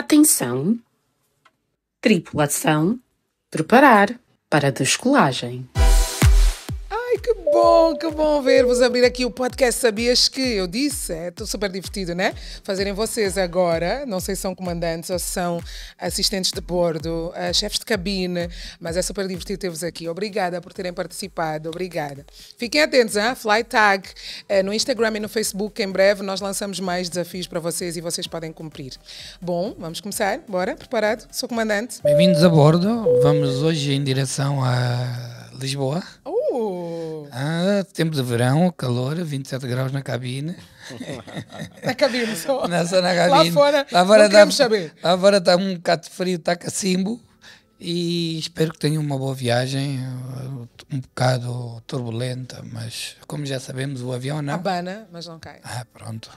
Atenção! Tripulação, preparar para descolagem bom, que bom ver-vos abrir aqui o podcast Sabias Que? Eu disse, estou é, super divertido, né? Fazerem vocês agora, não sei se são comandantes ou se são assistentes de bordo, uh, chefes de cabine, mas é super divertido ter-vos aqui. Obrigada por terem participado, obrigada. Fiquem atentos, hein? Fly Tag uh, no Instagram e no Facebook, em breve nós lançamos mais desafios para vocês e vocês podem cumprir. Bom, vamos começar, bora? Preparado? Sou comandante. Bem-vindos a bordo, vamos hoje em direção a Lisboa. Uh. Ah, tempo de verão, calor, 27 graus na cabine. na cabine só. Na, cabine. Lá fora, lá fora não tá, saber. Lá fora está um bocado frio, está cacimbo. E espero que tenham uma boa viagem, uh, um bocado turbulenta, mas como já sabemos, o avião não. Habana, mas não cai. Ah, pronto.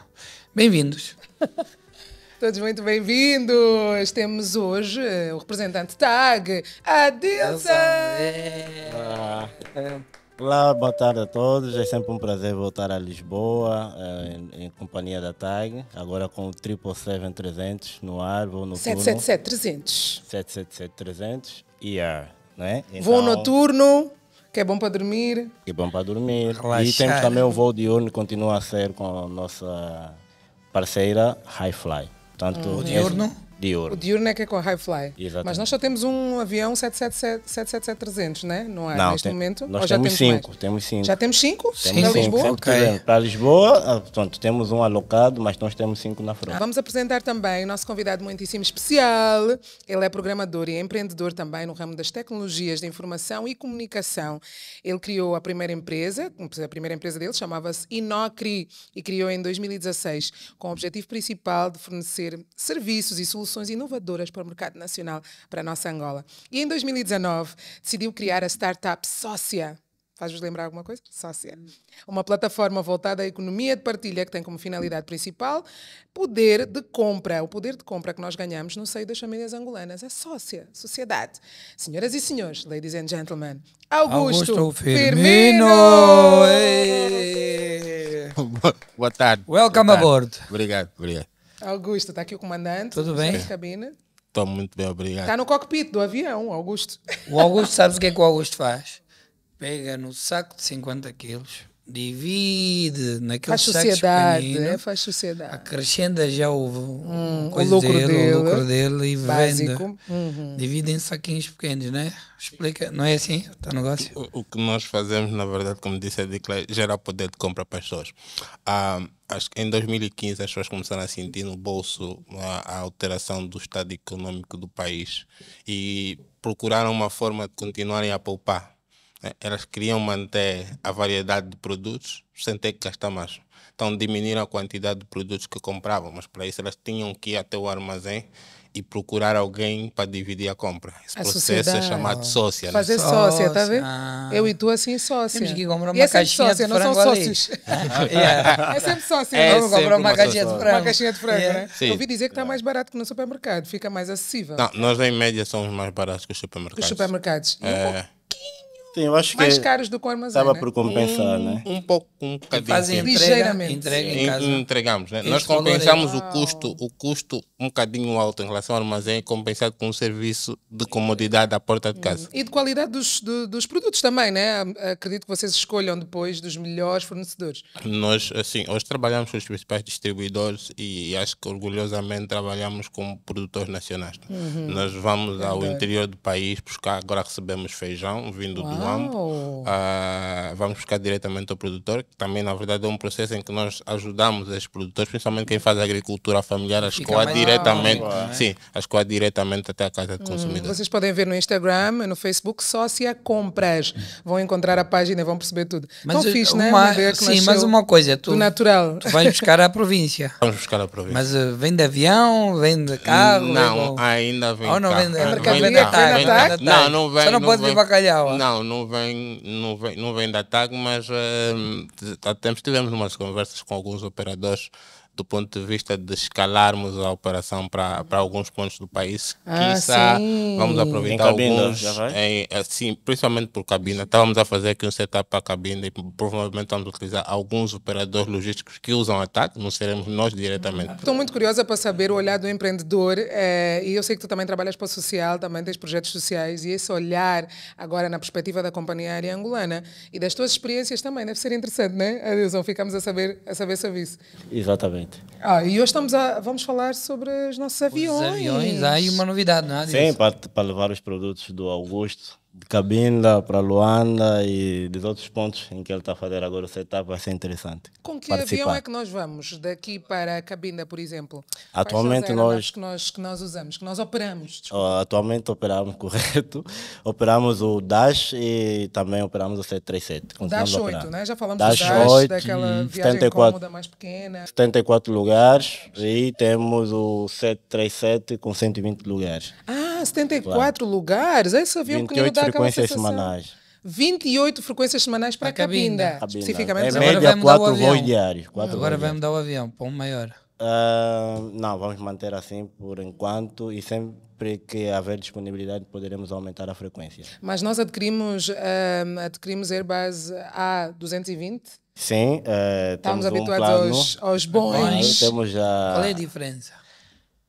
Bem-vindos. Todos muito bem-vindos. Temos hoje eh, o representante TAG, Adilson. Olá, é. Olá, boa tarde a todos. É sempre um prazer voltar a Lisboa eh, em, em companhia da TAG. Agora com o 777-300 no ar, vou no 777-300. 777-300 e yeah, né? Então, voo noturno que é bom para dormir. É bom para dormir. Relaxar. E temos também o voo diurno que continua a ser com a nossa parceira Highfly. tutt'altro. Ogni mm. giorno? Diurno. O diurno é que é com a Highfly. Mas nós só temos um avião 777-300, né? não é? Não, Neste tem, momento? Nós temos, temos, cinco, temos cinco. Já temos cinco? Sim, para Lisboa? Okay. Para Lisboa, ah, temos um alocado, mas nós temos cinco na frente. Vamos apresentar também o nosso convidado muitíssimo especial. Ele é programador e empreendedor também no ramo das tecnologias de informação e comunicação. Ele criou a primeira empresa, a primeira empresa dele chamava-se Inocri e criou em 2016 com o objetivo principal de fornecer serviços e soluções soluções inovadoras para o mercado nacional para a nossa Angola. E em 2019 decidiu criar a startup Sócia Faz-vos lembrar alguma coisa? Sócia. Hum. Uma plataforma voltada à economia de partilha que tem como finalidade principal poder de compra. O poder de compra que nós ganhamos no seio das famílias angolanas. É sócia, sociedade. Senhoras e senhores, ladies and gentlemen, Augusto, Augusto Firmino! Firmino. Boa tarde. Welcome Boa tarde. aboard. Obrigado, obrigado. Augusto, está aqui o comandante. Tudo bem? Estou muito bem, obrigado. Está no cockpit do avião, Augusto. O Augusto, sabes o que é que o Augusto faz? Pega no saco de 50 quilos, divide naqueles faz sociedade, pequenino, é, faz sociedade. Acrescenta já o, hum, o lucro dele, dele, o lucro é dele e vende. Uhum. Divide em saquinhos pequenos, né? Explica, não é assim tá o teu negócio? O, o, que nós fazemos, na verdade, como disse a Diclé, gerar poder de compra para as pessoas. Ah, acho que em 2015 as pessoas começaram a sentir no bolso a, a alteração do estado econômico do país e procuraram uma forma de continuarem a poupar é, elas queriam manter a variedade de produtos sem ter que gastar mais. Então diminuíram a quantidade de produtos que compravam, mas para isso elas tinham que ir até o armazém e procurar alguém para dividir a compra. Esse a processo é sociedade. é chamado sócia. Né? Fazer sócia, tá vendo? Eu e tu assim sócia. Temos que comprar uma é caixinha sócia, de frango não são sócios. É sempre sócia. É Vamos comprar uma, uma caixinha de frango. Uma caixinha de frango, yeah. né? Sim. Eu ouvi dizer que está mais barato que no supermercado, fica mais acessível. Não, nós em média somos mais baratos que os supermercados. Os supermercados. É. Sim, eu acho mais que caros do que o armazém. Estava né? por compensar, um, né? Um pouco, um bocadinho. Fazem ligeiramente. Entrega Entregamos, né? Nós é compensamos o custo, o custo um bocadinho alto em relação ao armazém, é compensado com um serviço de comodidade à porta de casa. Hum. E de qualidade dos, do, dos produtos também, né? Acredito que vocês escolham depois dos melhores fornecedores. Nós, assim, hoje trabalhamos com os principais distribuidores e acho que orgulhosamente trabalhamos com produtores nacionais. Uhum. Nós vamos ao interior do país buscar, agora recebemos feijão vindo Uau. do Uau. Uh, vamos buscar diretamente ao produtor, que também, na verdade, é um processo em que nós ajudamos esses produtores, principalmente quem faz agricultura familiar, a escoar Fica diretamente. Uau. É? Sim, a escoar diretamente até a casa do hum, consumidor. Vocês podem ver no Instagram, no Facebook, Sócia é Compras. Vão encontrar a página e vão perceber tudo. Mas Tão eu, fixe, né? uma, né? Sim, mas uma coisa, tu, natural. tu vais buscar a província. Vamos buscar a província. Mas uh, vem de avião, vem de carro? Não, ou... ainda vem. Ou não vem de, é mercadoria não vem, vem, vem, vem, vem, vem, vem, não vem, não vem, não vem da TAG, mas uh, eh, há tempos tivemos umas conversas com alguns operadores do ponto de vista de escalarmos a operação para alguns pontos do país. Ah, Quizá sim. vamos aproveitar cabina, alguns. Em, assim, principalmente por cabina. Estávamos a fazer aqui um setup para cabina e provavelmente vamos utilizar alguns operadores logísticos que usam a TAC, não seremos nós diretamente. Estou muito curiosa para saber o olhar do empreendedor eh, e eu sei que tu também trabalhas para o social, também tens projetos sociais e esse olhar agora na perspectiva da companhia aérea angolana e das tuas experiências também deve ser interessante, não é? Adilson, ficamos a saber, a saber sobre isso. Exatamente. Exatamente. Ah, e hoje estamos a, vamos falar sobre os nossos aviões. Os aviões, há aí ah, uma novidade, não é? Sim, para, para levar os produtos do Augusto de Cabinda para Luanda e dos outros pontos em que ele está a fazer agora o setup vai ser interessante. Com que Participar. avião é que nós vamos daqui para Cabinda, por exemplo? Atualmente nós que, nós que nós usamos, que nós operamos. Desculpa. Atualmente operamos correto, operamos o Dash e também operamos o 737. Dash 8, né? Já falamos Dash do Dash, 8, daquela viagem 74, cômoda mais pequena. 74 lugares e temos o 737 com 120 lugares. Ah, 74 claro. lugares. Esse avião que não dá aquela semanais. 28 frequências semanais para a cabinda. cabinda. cabinda. Especificamente. É média 4 voos diários. Quatro agora vamos dar o avião para um maior. Uh, não, vamos manter assim por enquanto e sempre que haver disponibilidade poderemos aumentar a frequência. Mas nós adquirimos, uh, adquirimos Airbus A220? Sim. Uh, Estamos habituados um aos, aos bons. temos a... Qual é a diferença?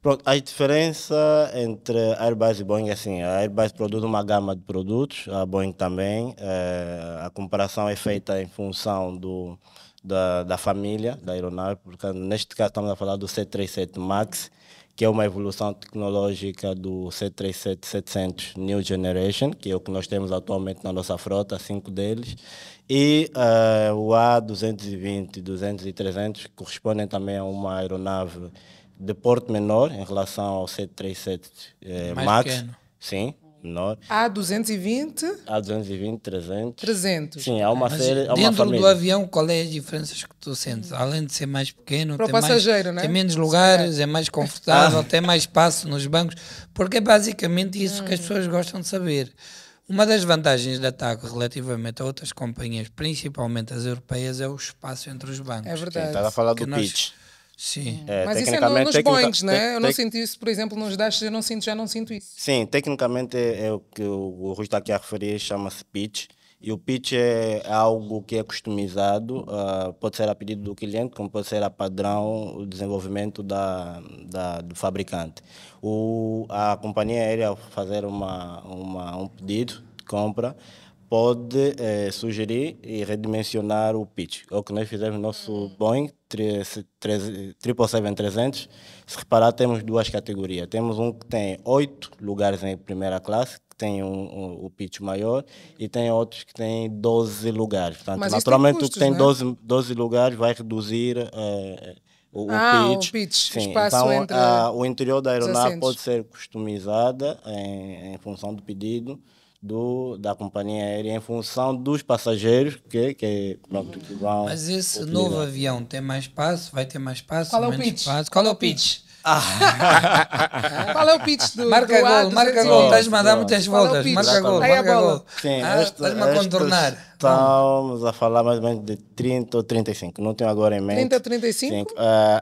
Pronto, a diferença entre Airbus e Boeing é assim, a Airbus produz uma gama de produtos, a Boeing também, é, a comparação é feita em função do, da, da família da aeronave, porque neste caso estamos a falar do C37 MAX, que é uma evolução tecnológica do C37-700 New Generation, que é o que nós temos atualmente na nossa frota, cinco deles, e uh, o A220, 200 e 300 correspondem também a uma aeronave de porte menor em relação ao 737 eh, Max. Pequeno. Sim, menor. A220? A220, 300. 300. Sim, há uma Mas série. Há dentro uma do avião, qual é as diferenças que tu sentes? Além de ser mais pequeno, Para tem, passageiro, mais, né? tem menos lugares, é mais confortável, ah. tem mais espaço nos bancos, porque é basicamente isso hum. que as hum. pessoas gostam de saber. Uma das vantagens da TAC relativamente a outras companhias, principalmente as europeias, é o espaço entre os bancos. É verdade. Estava a falar do nós, pitch. Sim. É, é, Mas isso é no, nos Boeings, né? Eu não senti isso, por exemplo, nos Dash, eu não sinto, já não sinto isso. Sim, tecnicamente é, é o que o, o Rui está aqui a referir, chama-se pitch. E o pitch é algo que é customizado, uh, pode ser a pedido do cliente, como pode ser a padrão o desenvolvimento da, da do fabricante. O, a companhia aérea fazer uma, uma, um pedido de compra, pode eh, sugerir e redimensionar o pitch. É o que nós fizemos no nosso hum. Boeing, 777-300, se reparar, temos duas categorias. Temos um que tem oito lugares em primeira classe, que tem um, um, o pitch maior, e tem outros que têm 12 lugares. Portanto, Mas naturalmente, custos, o que tem né? 12, 12 lugares vai reduzir. Uh, o, ah, pitch. O pitch Sim. então, entre... a, ah, o interior da aeronave pode ser customizada em, em função do pedido do, da companhia aérea em função dos passageiros que, que, pronto, que uhum. vão. Mas esse utilizar. novo avião tem mais espaço? Vai ter mais espaço? Qual é o pitch? Espaço? Qual é o pitch? Ah. Qual é o pitch do Marca do gol, marca gol, estás-me a dar muitas voltas. Marca gol, marca gol. estás-me a contornar. Estamos a falar mais ou menos de 30 ou 35, não tenho agora em mente. 30 a 35? Uh,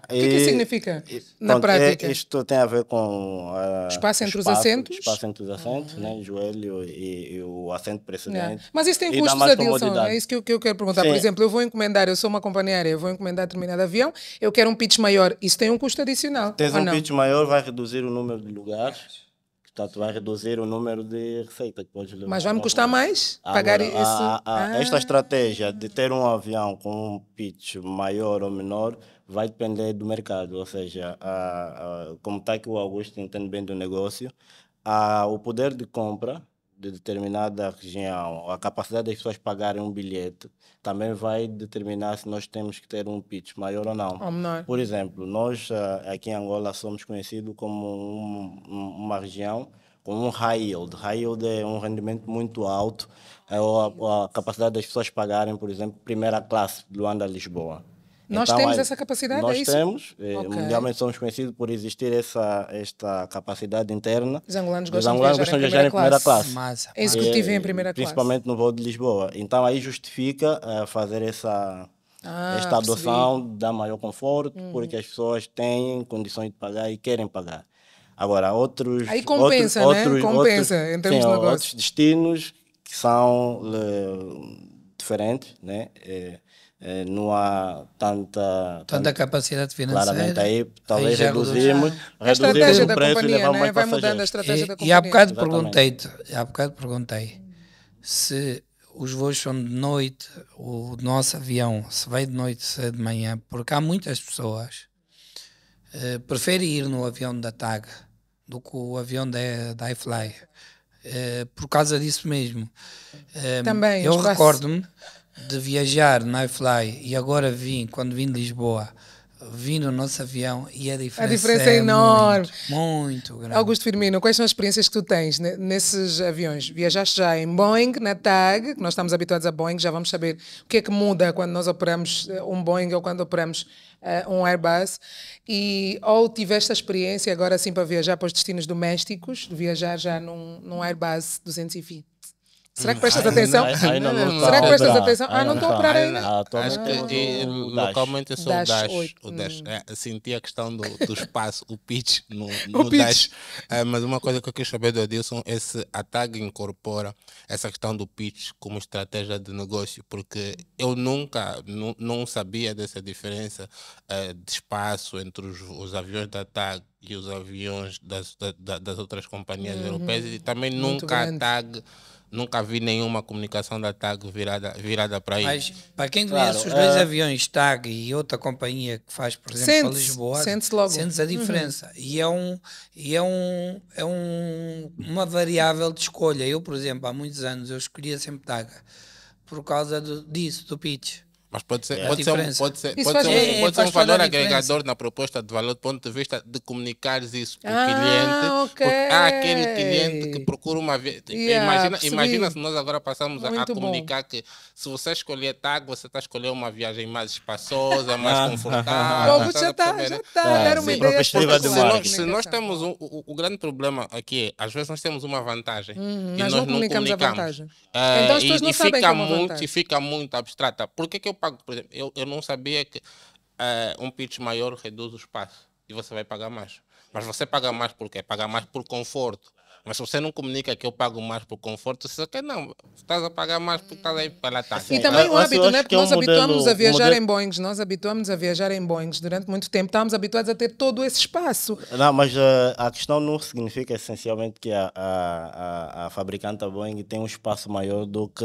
o que, que significa e, na pronto, é, prática? É, isto tem a ver com. Uh, espaço entre espaço, os assentos? Espaço entre os ah. assentos, né? joelho e, e, o assento precedente. É. Mas isso tem custos, né? Adilson? É isso que eu, que eu quero perguntar. Sim. Por exemplo, eu vou encomendar, eu sou uma companhia aérea, eu vou encomendar determinado avião, eu quero um pitch maior. Isso tem um custo adicional? Tens um não? pitch maior, vai reduzir o número de lugares. Portanto, vai reduzir o número de receita que podes levar. Mas vai me custar mais Agora, pagar isso? ah. Esta estratégia de ter um avião com um pitch maior ou menor vai depender do mercado. Ou seja, como está aqui o Augusto entende bem do negócio, o poder de compra de determinada região, a capacidade das pessoas pagarem um bilhete, também vai determinar se nós temos que ter um pitch maior ou não. Por exemplo, nós eh, aqui em Angola somos conhecidos como um, uma região com um high yield. High yield é um rendimento muito alto, é a, a capacidade das pessoas pagarem, por exemplo, primeira classe de Luanda a Lisboa. É nós então, temos aí, essa capacidade, nós é isso? temos, eh, okay. mundialmente somos conhecidos por existir essa, esta capacidade interna. Os angolanos gostam, Os angolanos de, viajar gostam de viajar em primeira classe. classe. Mas, Executivo e, em primeira principalmente classe. Principalmente no voo de Lisboa. Então aí justifica uh, fazer essa, ah, esta adoção, percebi. dá maior conforto, uhum. porque as pessoas têm condições de pagar e querem pagar. Agora, outros... Aí compensa, outros, né? Outros, compensa, outros, em termos sim, de negócio. Outros destinos que são uh, diferentes, né? Eh, não há tanta tanta capacidade financeira. Claramente aí talvez aí reduzimos, reduzimos o preço e levamos né? mais Vai mudando a estratégia e, da companhia. E há bocado perguntei-te, há bocado perguntei se os voos são de noite, o nosso avião se vai de noite, se é de manhã, porque há muitas pessoas eh, preferem ir no avião da TAG do que o avião da, da iFly. Eh, por causa disso mesmo. Eh, Também, eu recordo-me de viajar na iFly e agora vim, quando vim de Lisboa, vim no nosso avião e a diferença, a diferença é, é enorme. Muito, muito, grande. Augusto Firmino, quais são as experiências que tu tens nesses aviões? Viajaste já em Boeing, na TAG, nós estamos habituados a Boeing, já vamos saber o que é que muda quando nós operamos eh, um Boeing ou quando operamos uh, um Airbus. E ou tiveste a experiência agora sim para viajar para os destinos domésticos, de viajar já num, num Airbus 220? Será que prestas atenção? Será tá. que prestas tá. atenção? Ah, não estou a operar tá. ainda. Acho que localmente eu sou o Dash. O dash. Né? É, senti a questão do, espaço, o pitch no, Dash. É, mas uma coisa que eu quis saber do Adilson é se a TAG incorpora essa questão do pitch como estratégia de negócio, porque eu nunca, não sabia dessa diferença é, de espaço entre os aviões da TAG e os aviões das outras companhias uhum. europeias e também nunca a TAG Nunca vi nenhuma comunicação da TAG virada, virada para aí. Mas para quem conhece claro, os dois é. aviões TAG e outra companhia que faz, por exemplo, para Lisboa, sente-se logo. Sente-se a uhum. diferença. Uhum. E é, um, e é, um, é um, uma variável de escolha. Eu, por exemplo, há muitos anos eu escolhia sempre TAG por causa do, disso, do pitch. Mas pode ser, é pode, ser um, pode ser, pode ser, um, é, pode ser um valor agregador na proposta de valor do ponto de vista de comunicares isso com ah, o cliente. Okay. Porque há aquele cliente que procura uma vez. Yeah, imagina, imagina se nós agora passamos a, a comunicar que se você escolher TAG, você está a escolher uma viagem mais espaçosa, mais ah. confortável. O tá, já está né? já é, está era dar uma ideia. Se, nós, se nós temos um, o, o, grande problema aqui é, às vezes nós temos uma vantagem uhum, e nós, não comunicamos. É, então as pessoas e, fica é muito, E fica muito abstrata. Por que, que eu pago. Por exemplo, eu, eu não sabia que uh, um pitch maior reduz o espaço e você vai pagar mais. Mas você paga mais por quê? Paga mais por conforto. Mas se você não comunica que eu pago mais por conforto, você quer não, estás a pagar mais porque estás aí pela taxa. Tá e também o hábito, né? Porque é um nós habituamos a viajar modelo... em Boeings, nós habituamos a viajar em Boeing durante muito tempo, estávamos habituados a ter todo esse espaço. Não, mas uh, a questão não significa essencialmente que a, a, a, a fabricante Boeing tem um espaço maior do que,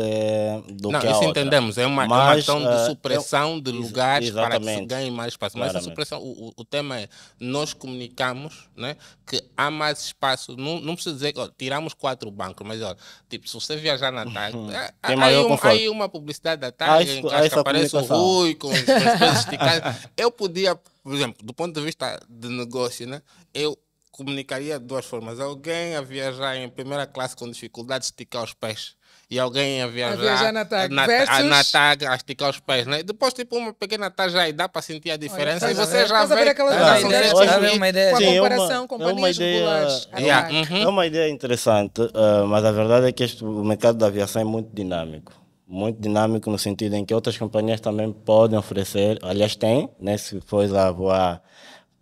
do não, que a isso entendemos, é uma, mas, é uma questão de eh, supressão de lugares para que se ganhe mais espaço. Mas a supressão, o, o tema é, nós comunicamos né, que há mais espaço, não, não precisa dizer dizer que tiramos quatro bancos, mas ó, tipo, se você viajar na TAG, uhum. É, tem é, um, aí uma publicidade da TAG, em que aparece o Rui com, as coisas eu podia, por exemplo, do ponto de vista de negócio, né? Eu comunicaria de duas formas. Alguém a viajar em primeira classe com dificuldade de esticar os pés e alguém a viajar, a viajar na tag, na, versus... a, na tag, a esticar os pés, né? Depois, tipo, uma pequena tag já dá para sentir a diferença Olha, e é. você já vê... Aquela ah, ideia, uma ideia. Com a comparação, Sim, é uma, é ideia, yeah, uhum. É uma ideia interessante, uh, mas a verdade é que este, o mercado da aviação é muito dinâmico. Muito dinâmico no sentido em que outras companhias também podem oferecer, aliás, tem, né? Se for a voar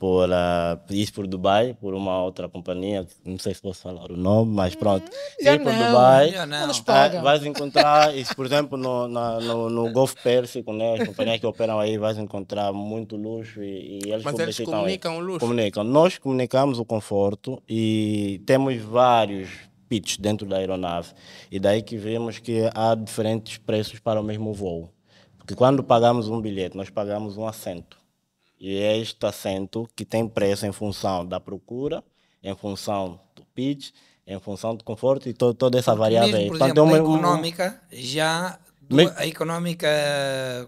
por uh, ir por Dubai, por uma outra companhia, não sei se posso falar o nome, mas pronto. Hum, já ir não, Dubai, ah, vais encontrar, isso, por exemplo, no, na, no, no Golfo Pérsico, né, as companhias que operam aí, vais encontrar muito luxo e, e eles, mas eles comunicam aí. o luxo. Comunicam. Nós comunicamos o conforto e temos vários pits dentro da aeronave. E daí que vemos que há diferentes preços para o mesmo voo. Porque quando pagamos um bilhete, nós pagamos um assento. E é este assento que tem preço em função da procura, em função do pitch, em função do conforto e to toda essa variável. Mesmo, por então, exemplo, uma, econômica já do, a econômica.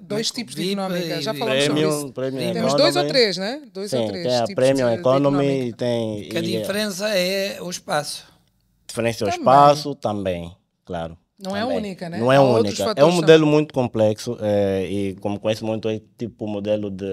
Dois é tipos de econômica, já falamos premium, sobre isso. Premium Temos economy. dois ou três, né? Dois Sim, ou três. Tem a tipos Premium Economy e tem. Eh, que a diferença é o espaço. Diferença é o espaço também, claro. Não é também. é única, né? Não é Há única. É um modelo muito complexo é, e, como conheço muito, é tipo o modelo de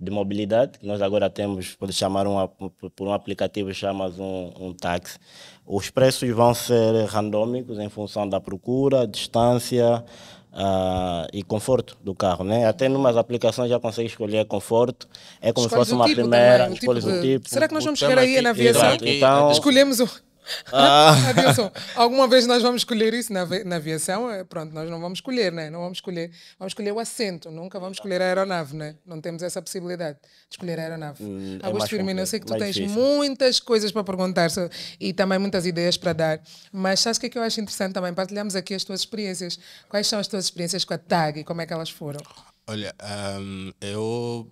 de mobilidade, que nós agora temos, pode chamar um, por um aplicativo, chamas um, um táxi. Os preços vão ser randômicos em função da procura, distância uh, e conforto do carro, né? Até numas aplicações já consegue escolher conforto, é como se fosse uma tipo primeira, escolhes tipo de... o tipo. Será que nós vamos chegar aí na é aviação? Então, Escolhemos o... Ah. Alguma vez nós vamos escolher isso na, na aviação? Eh, pronto, nós não vamos escolher, né? Não vamos escolher. Vamos escolher o assento, nunca vamos escolher a aeronave, né? Não temos essa possibilidade de escolher a aeronave. Hum, é Augusto é Firmino, eu sei que tu tens difícil. muitas coisas para perguntar e também muitas ideias para dar, mas sabes o que, é que eu acho interessante também? Partilhamos aqui as tuas experiências. Quais são as tuas experiências com a TAG e como é que elas foram? Olha, um, eu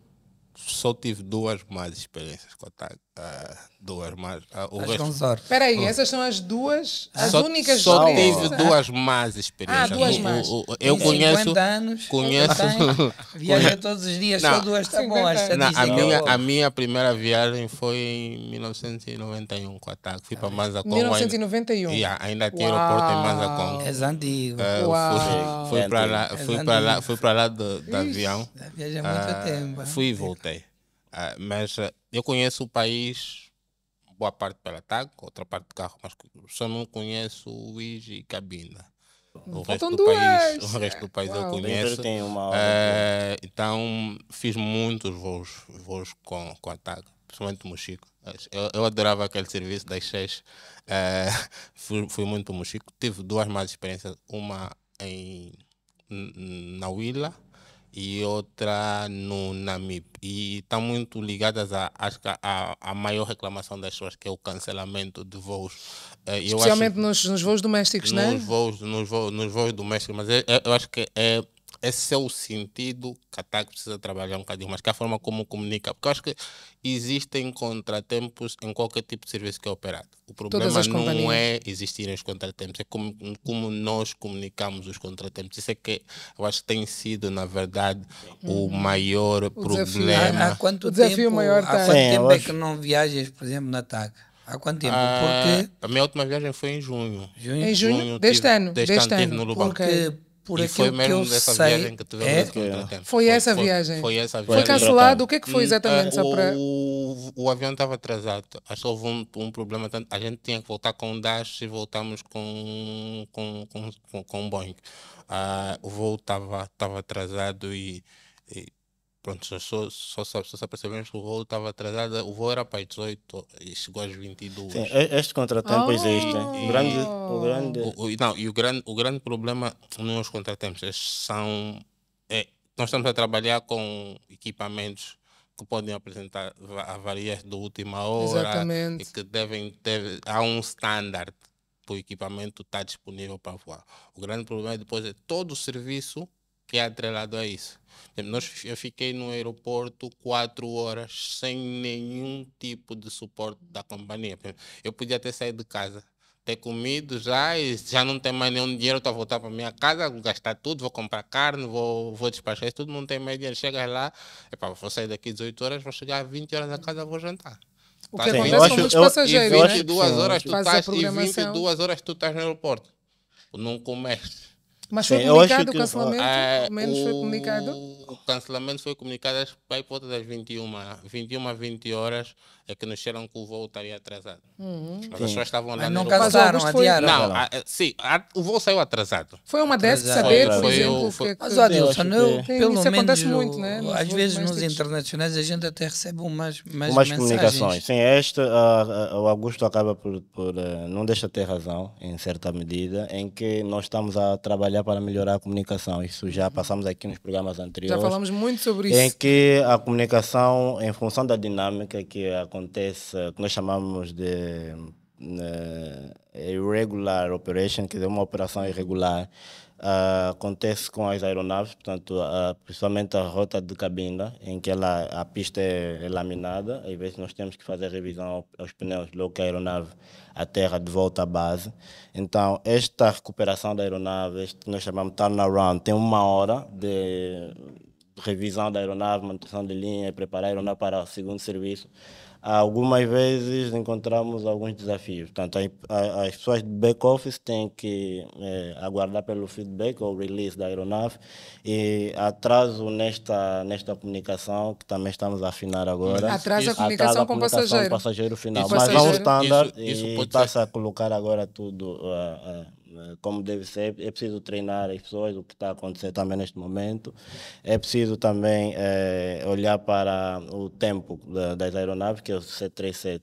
só tive duas más experiências com a TAG. Uh, duas mais. Ah, o as resto... Peraí, oh. essas são as duas, as só, únicas Só tive ah. duas más experiências. Ah, duas más. eu conheço. 50 anos, conheço. Viaja todos os dias, não, só duas, tá bom. Não, a, é minha, a minha primeira viagem foi em 1991 com a TAC. Fui ah. para é. Mazacong. 1991. Ainda, yeah, ainda tem aeroporto em Mazacong. És antigo. Uh, fui, fui é para lá, fui para lá, fui para lá do, do avião. Viaja muito tempo. Fui e voltei. mas eu conheço o país boa parte pela TAG, outra parte do carro, mas só não conheço o Wiz e Cabina. Hum, o resto, do país, o resto do país eu conheço. É, então fiz muitos voos, voos com, com a TAG, principalmente o Mochico. Eu, eu, adorava aquele serviço das seis. É, fui, fui muito Mochico. Tive duas más experiências, uma em, na Willa e outra no Namib. E estão tá muito ligadas à a, a, maior reclamação das pessoas, que é o cancelamento de voos. Eh, Especialmente acho, nos, nos voos domésticos, nos né? Voos, nos, voos, nos voos domésticos, mas eu, é, é, eu acho que é esse é o sentido que a TAC precisa trabalhar um bocadinho mais, que é a forma como comunica, porque eu acho que existem contratempos em qualquer tipo de serviço que é operado. O problema não é existirem os contratempos, é como, como nós comunicamos os contratempos. Isso é que eu acho que tem sido, na verdade, o uhum. maior o problema. Há, há quanto o desafio tempo, maior há tá quanto é, tempo é que não viajas, por exemplo, na TAC? Há quanto tempo? Ah, Porque... A minha última viagem foi em junho. junho? Em junho, junho deste tive, ano. Deste, deste ano, ano. no Porque por e aquilo que eu sei. Que é? Foi, foi, essa foi, viagem. Foi essa viagem. Foi cancelado. O que é que foi exatamente? Ah, o, o, avião estava atrasado. Acho que houve um, um problema. A gente tinha que voltar com o Dash e voltamos com, com, com, com, com o Boeing. Uh, o voo estava atrasado e, e Pronto, só, só, só, só percebemos que o voo estava atrasado. O voo era para as 18 e chegou às 22. Sim, este contratempo oh. existe. E, grande, o grande... O, o, não, e o grande, o grande problema não é os contratempos. é são... É, nós estamos a trabalhar com equipamentos que podem apresentar avarias de última hora. Exatamente. E que devem ter... Há um standard para o equipamento estar disponível para voar. O grande problema é depois é todo o serviço que é atrelado a isso. Nós, eu fiquei no aeroporto quatro horas sem nenhum tipo de suporte da companhia. Eu podia ter saído de casa, ter comido já e já não tem mais nenhum dinheiro para voltar para minha casa, vou gastar tudo, vou comprar carne, vou, vou despachar isso tudo, não tem mais dinheiro. Chegas lá, epá, vou sair daqui 18 horas, vou chegar às 20 horas na casa, vou jantar. O tá que Sim, acontece com muitos passageiros, né? horas, tu estás, e 22 horas tu estás no aeroporto. Não comeste. Mas Sim, foi comunicado o cancelamento? Ah, menos o... foi comunicado? O cancelamento foi comunicado às, para a das 21, 21 a 20 horas, é que nos disseram que o voo estaria atrasado. Uhum. Mas as pessoas estavam lá ah, Não cancelaram, foi... adiaram. Não, ah, sim, o voo saiu atrasado. Foi uma dessas saber, foi, por exemplo. Foi, foi, mas, que... pelo isso menos, acontece muito, né? é? às vezes nos tipos. internacionais a gente até recebe umas, umas, umas comunicações. Sim, é esta, uh, uh, o Augusto acaba por, por uh, não deixa ter razão, em certa medida, em que nós estamos a trabalhar trabalhar para melhorar a comunicação. Isso já uhum. passamos aqui nos programas anteriores. Já falamos muito sobre isso. Em que a comunicação, em função da dinâmica que acontece, que nós chamamos de uh, irregular operation, que é uma operação irregular, Uh, acontece com as aeronaves, portanto, uh, principalmente a rota de cabina, em que ela, a pista é, é laminada, às vezes nós temos que fazer revisão aos pneus logo que a aeronave aterra de volta à base. Então, esta recuperação da aeronave, este nós chamamos turnaround, tem uma hora de revisão da aeronave, manutenção de linha, preparar a aeronave para o segundo serviço algumas vezes encontramos alguns desafios. Portanto, as pessoas de back-office têm que é, aguardar pelo feedback ou release da aeronave e atraso nesta, nesta comunicação, que também estamos a afinar agora. atraso a comunicação com o passageiro. passageiro final. Mas não é um standard isso, isso e está-se a colocar agora tudo uh, uh, como deve ser, é preciso treinar as pessoas, o que está acontecendo também neste momento. É preciso também é, olhar para o tempo da, das aeronaves, que é o C37,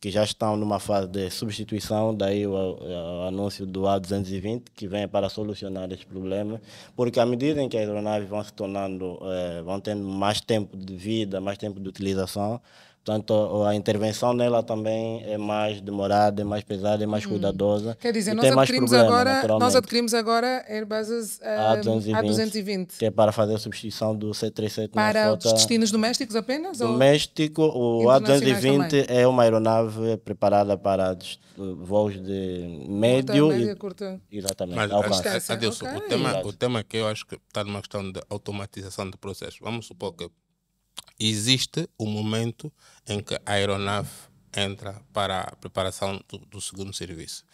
que já estão numa fase de substituição, daí o, o, anúncio do A220, que vem para solucionar este problema, porque à medida em que as aeronaves vão se tornando, é, vão tendo mais tempo de vida, mais tempo de utilização, Portanto, a intervenção nela também é mais demorada, é mais pesada, é mais hum. cuidadosa. Quer dizer, nós adquirimos, problema, agora, nós adquirimos agora Airbuses um, A220, Que é para fazer a substituição do C37 Para os destinos domésticos apenas? Doméstico, ou? o A220 também. é uma aeronave preparada para voos de médio. Curta, média, curta. Exatamente. Mas, alcance. Adeus, okay. o, tema, o tema é que eu acho que está numa questão de automatização do processo. Vamos supor que existe o momento em que a aeronave entra para a preparação do, do segundo serviço.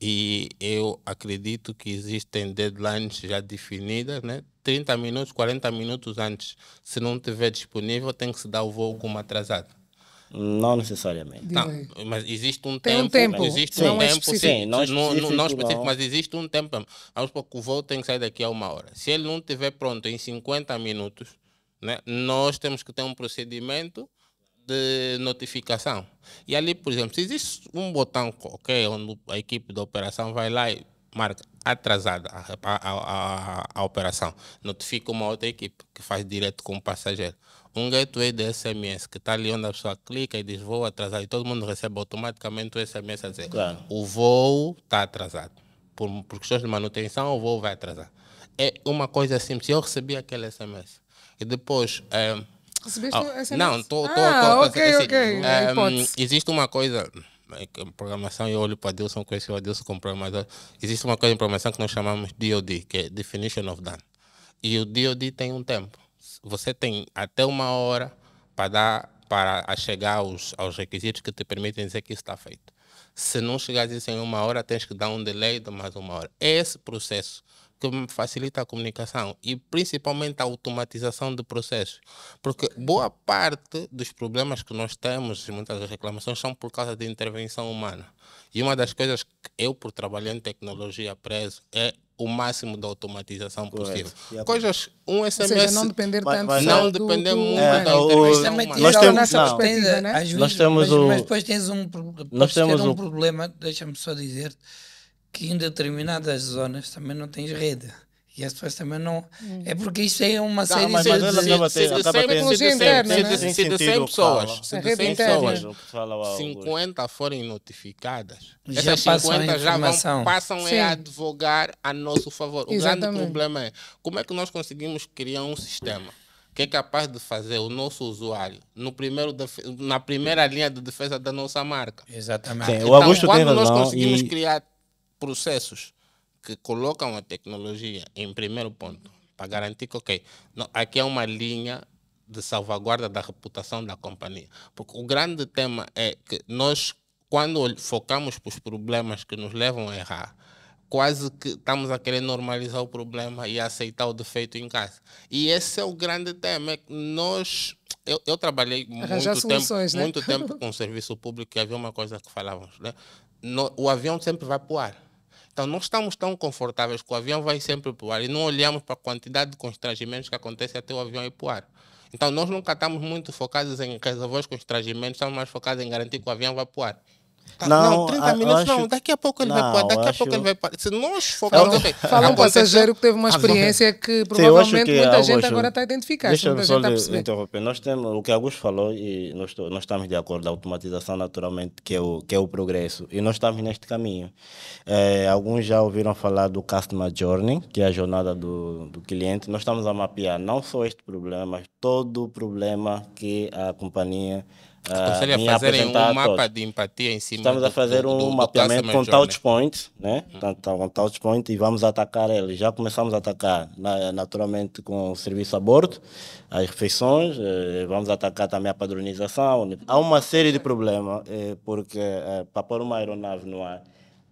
E eu acredito que existem deadlines já definidas, né? 30 minutos, 40 minutos antes. Se não tiver disponível, tem que se dar o voo uma atrasada. Não necessariamente. Não, mas existe um tem tempo. Um tempo. Existe um é tempo, sim, sim, não é não, não específico mas existe um tempo. Vamos supor que o voo tem que sair daqui a uma hora. Se ele não estiver pronto em 50 minutos, né? Nós temos que ter um procedimento de notificação. E ali, por exemplo, se existe um botão qualquer onde a equipe da operação vai lá e marca atrasada a, a, a, a, operação, notifica uma outra equipe que faz direto com o passageiro. Um gateway de SMS que está ali onde a pessoa clica e diz vou atrasar e todo mundo recebe automaticamente o SMS a dizer claro. o voo está atrasado. Por, por questões de manutenção, o voo vai atrasar. É uma coisa simples. Eu recebi aquele SMS e depois. É, Recebeste oh, essa Não, estou. Ah, ok, assim, ok. Um, é, existe uma coisa. É, em programação, eu olho para Deus, eu conheci o Deus como programador. Existe uma coisa em programação que nós chamamos DOD, que é Definition of Done. E o DOD tem um tempo. Você tem até uma hora para dar para chegar aos, aos requisitos que te permitem dizer que isso está feito. Se não chegar isso em uma hora, tens que dar um delay de mais uma hora. Esse processo que facilita a comunicação e principalmente a automatização de processos. Porque boa parte dos problemas que nós temos, e muitas das reclamações, são por causa de intervenção humana. E uma das coisas que eu, por trabalhar em tecnologia preso, é o máximo da automatização Correto. possível. Yeah. Coisas, um SMS. Ou seja, não depender mas, tanto. Mas, não do, depender do, muito é, da intervenção humana. Nós temos, não, né? nós temos mas, o, mas depois tens um, nós temos um o, problema, deixa-me só dizer-te que em determinadas zonas também não tens rede. E as pessoas também não. Hum. É porque isso é uma série não, mas, de. Acaba se, acaba se, acaba se, de 100 pessoas, pessoas 50 forem notificadas, já essas 50 já vão, passam Sim. a advogar a nosso favor. O Exatamente. grande problema é como é que nós conseguimos criar um sistema que é capaz de fazer o nosso usuário no primeiro na primeira linha de defesa da nossa marca. Exatamente. Sim, então, quando nós conseguimos e... criar processos que colocam a tecnologia em primeiro ponto, para garantir que, ok, não, aqui é uma linha de salvaguarda da reputação da companhia. Porque o grande tema é que nós, quando focamos para os problemas que nos levam a errar, quase que estamos a querer normalizar o problema e aceitar o defeito em casa. E esse é o grande tema, é que nós... Eu, eu trabalhei muito, soluções, tempo, né? muito tempo com o serviço público e havia uma coisa que falávamos, né? No, o avião sempre vai para o ar então, não estamos tão confortáveis que o avião vai sempre para o ar e não olhamos para a quantidade de constrangimentos que acontece até o avião ir para o ar. Então, nós nunca estamos muito focados em resolver os constrangimentos, estamos mais focados em garantir que o avião vai para o ar. Tá, não, não, 30 a, minutos acho... não. Daqui a pouco ele não, vai parar, daqui a acho... pouco ele vai parar. Se nós focarmos. Fala um passageiro que teve uma experiência que provavelmente que é muita gente agora está a identificar. Deixa eu só tá interromper. Nós temos, o que Augusto falou, e nós, nós estamos de acordo, a automatização naturalmente que é o, que é o progresso. E nós estamos neste caminho. É, alguns já ouviram falar do Customer Journey, que é a jornada do, do cliente. Nós estamos a mapear não só este problema, mas todo o problema que a companhia Aconselho uh, a fazerem um mapa de empatia em cima Estamos do, a fazer do, um do, mapeamento com touch point, né? Uhum. Então, com touch point e vamos atacar ele. Já começamos a atacar, naturalmente, com o serviço a bordo, as refeições, eh, vamos atacar também a padronização. Há uma série de problemas, eh, porque eh, para pôr uma aeronave no ar,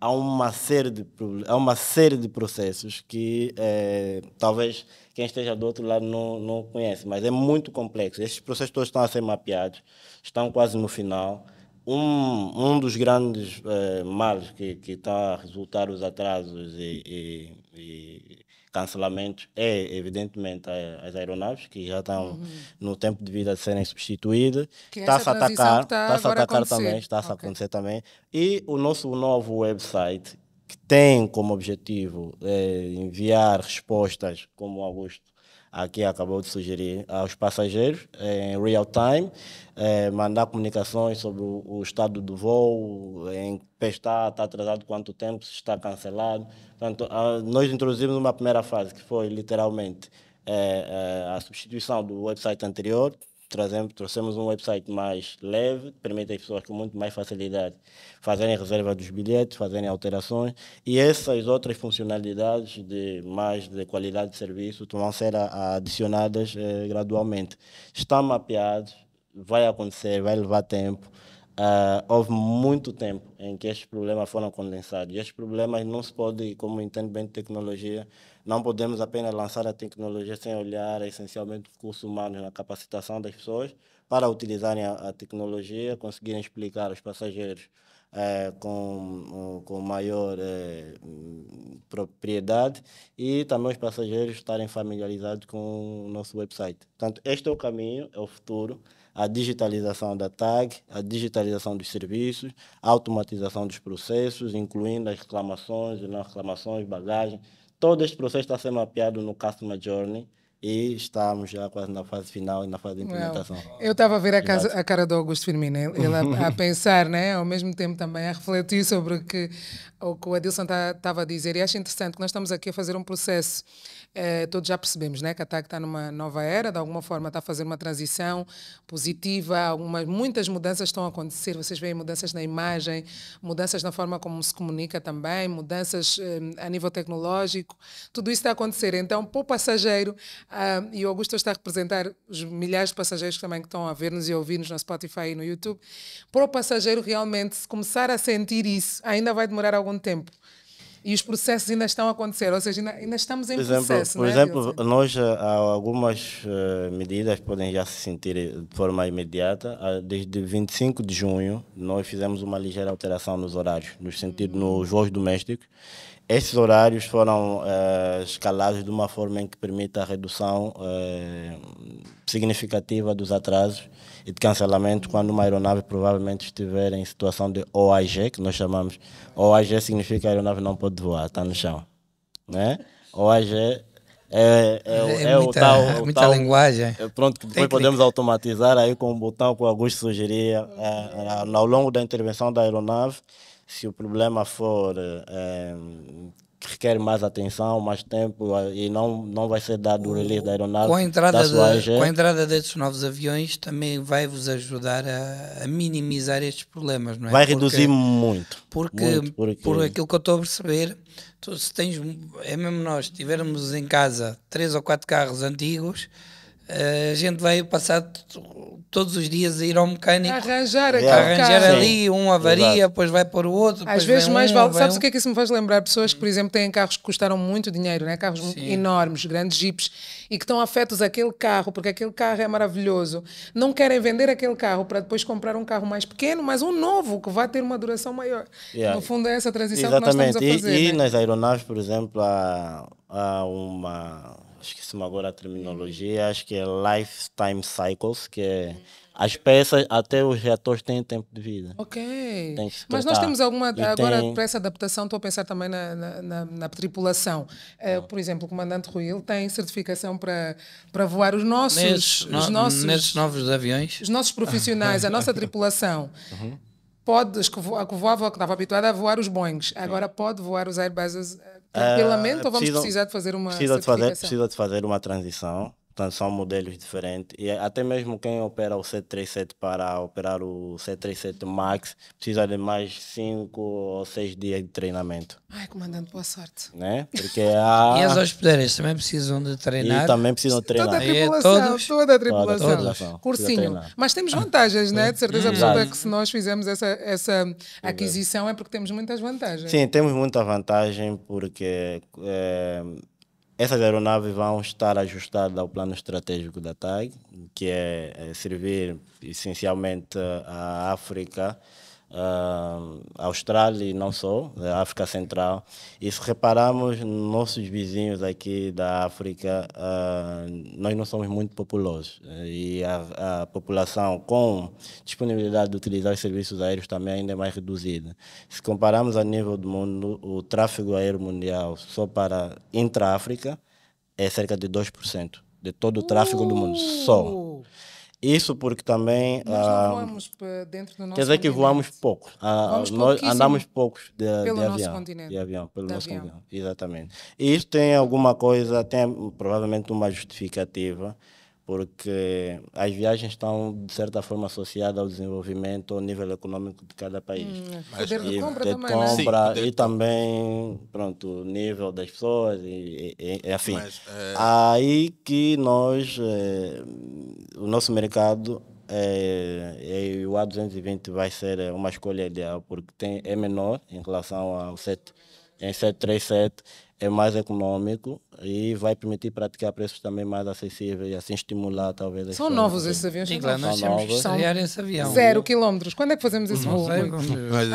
há uma série de, há uma série de processos que é, talvez quem esteja do outro lado não, não conhece, mas é muito complexo. Esses processos todos estão a ser mapeados estão quase no final. Um, um dos grandes eh, males que, que está a resultar os atrasos e, e, e cancelamentos é, evidentemente, as aeronaves, que já estão uhum. no tempo de vida de serem substituídas. Tá está-se a atacar, está a atacar também, está-se okay. a acontecer também. E o nosso novo website, que tem como objetivo é, enviar respostas, como o Augusto aqui acabou de sugerir aos ah, passageiros, eh, em real time, eh, mandar comunicações sobre o, o, estado do voo, em que está, está atrasado quanto tempo, se está cancelado. Portanto, a, ah, nós introduzimos uma primeira fase, que foi literalmente eh, a substituição do website anterior trazemos, trouxemos um website mais leve, permite às pessoas com muito mais facilidade fazerem reserva dos bilhetes, fazerem alterações e essas outras funcionalidades de mais de qualidade de serviço vão ser adicionadas eh, gradualmente. Está mapeado, vai acontecer, vai levar tempo. Uh, houve muito tempo em que estes problemas foram condensados. E estes problemas não se podem como entendo bem de tecnologia, não podemos apenas lançar a tecnologia sem olhar essencialmente os curso humanos na capacitação das pessoas para utilizarem a, a tecnologia, conseguirem explicar aos passageiros é, com, com maior é, propriedade e também os passageiros estarem familiarizados com o nosso website. Portanto, este é o caminho, é o futuro, a digitalização da TAG, a digitalização dos serviços, a automatização dos processos, incluindo as reclamações e não reclamações, bagagem, Todo este processo está sendo mapeado no Customer Journey e estamos já quase na fase final e na fase de implementação. Eu estava a ver a, casa, a, cara do Augusto Firmino, ele, a, a, pensar, né? ao mesmo tempo também a refletir sobre o que o, que o Adilson estava tá, a dizer. E acho interessante que nós estamos aqui a fazer um processo. Eh, todos já percebemos né? que a TAC está numa nova era, de alguma forma está a fazer uma transição positiva, algumas, muitas mudanças estão a acontecer. Vocês veem mudanças na imagem, mudanças na forma como se comunica também, mudanças eh, a nível tecnológico, tudo isso está a acontecer. Então, para o passageiro, Uh, e o Augusto está a representar os milhares de passageiros também que estão a ver-nos e a ouvir-nos no Spotify e no YouTube. Para o passageiro realmente se começar a sentir isso, ainda vai demorar algum tempo. E os processos ainda estão a acontecer, ou seja, ainda, ainda estamos em por exemplo, processo. Por é, exemplo, Deus? nós eh, há algumas uh, medidas podem já se sentir eh, de forma imediata. Ah, desde 25 de junho, nós fizemos uma ligeira alteração nos horários, no sentido uhum. nos voos domésticos esses horários foram uh, escalados de uma forma em que permita a redução uh, significativa dos atrasos e de cancelamento quando uma aeronave provavelmente estiver em situação de OAG, que nós chamamos. OAG significa que a aeronave não pode voar, está no chão. Né? OAG é, é, é, é, é muita, o tal, É muita tal, linguagem. É, pronto, que depois Técnica. podemos automatizar aí com o botão que o Augusto sugeria eh, ao longo da intervenção da aeronave se o problema for é, que requer mais atenção, mais tempo eh, e não, não vai ser dado o release da aeronave. Com a entrada, de, com a entrada destes novos aviões também vai vos ajudar a, a minimizar estes problemas, não é? Vai porque, reduzir muito porque, muito porque, por aquilo que eu estou a perceber, tu, se tens, é mesmo nós, tivermos em casa três ou quatro carros antigos eh, a gente vai passar todos os dias a ir ao mecânico. Arranjar, yeah. arranjar ali uma avaria, depois vai para o outro. Às vezes mais um, vale. Sabes um... o que é que isso me faz lembrar? Pessoas que, por exemplo, têm carros que custaram muito dinheiro, né? carros Sim. enormes, grandes jipes, e que estão afetos àquele carro, porque aquele carro é maravilhoso. Não querem vender aquele carro para depois comprar um carro mais pequeno, mas um novo que vai ter uma duração maior. Yeah. No fundo, é essa transição Exatamente. que nós estamos a fazer. E, e né? nas aeronaves, por exemplo, há, há uma esqueci agora a terminologia, hum. acho que é lifetime cycles, que é hum, hum. as peças, até os reatores têm tempo de vida. Ok. Mas nós temos alguma. E agora, tem... para essa adaptação, estou a pensar também na, na, na, na tripulação. Uh, por exemplo, o comandante Rui, ele tem certificação para, para voar os nossos. Nesses, os nossos nesses novos aviões? Os nossos profissionais, a nossa tripulação. Uhum. Pode, a que voava, que estava habituada a voar os Boeings, agora pode voar os Airbuses eh, porque, ah, uh, ou vamos precisar de fazer uma precisa de fazer Precisa de fazer uma transição Portanto, tá, são modelos diferentes. E até mesmo quem opera o C37 para operar o C37 MAX precisa de mais 5 ou 6 dias de treinamento. Ai, comandante, boa sorte. Né? Porque há... e as hospedeiras também precisam de treinar. E também precisam treinar. É toda a tripulação. todos, toda a tripulação. Toda a Cursinho. Mas temos vantagens, né? De certeza hum. absoluta é que se nós fizermos essa, essa aquisição é porque temos muitas vantagens. Sim, temos muita vantagem porque. É, essas aeronaves vão estar ajustadas ao plano estratégico da TAG, que é, é servir essencialmente à África uh, Austrália e não só, da né, África Central. E se repararmos, nossos vizinhos aqui da África, uh, nós não somos muito populosos. Né. E a, a, população com disponibilidade de utilizar os serviços aéreos também é ainda é mais reduzida. Se compararmos a nível do mundo, o tráfego aéreo mundial só para intra-África é cerca de 2% de todo o tráfego uh. do mundo, só. Uh! Isso porque também. Nós não ah, voamos dentro do nosso. Quer dizer que voamos pouco. Ah, nós andamos poucos de, pelo de avião, continente. De avião, pelo de nosso avião. continente. Exatamente. E isso tem alguma coisa, tem provavelmente uma justificativa porque as viagens estão, de certa forma, associadas ao desenvolvimento, ao nível econômico de cada país. Hum, é Mas, poder de compra, também, né? compra Sim, e também, pronto, o nível das pessoas, e, e, e Mas, é... Aí que nós, é, o nosso mercado, é, é o A220 vai ser uma escolha ideal, porque tem, é menor em relação ao 7, em 737, é mais econômico e vai permitir praticar preços também mais acessíveis e assim estimular talvez São novos esses aviões, Sim, claro, nós temos que esse avião. Zero quilómetros. Quando é que fazemos esse uhum. voo? É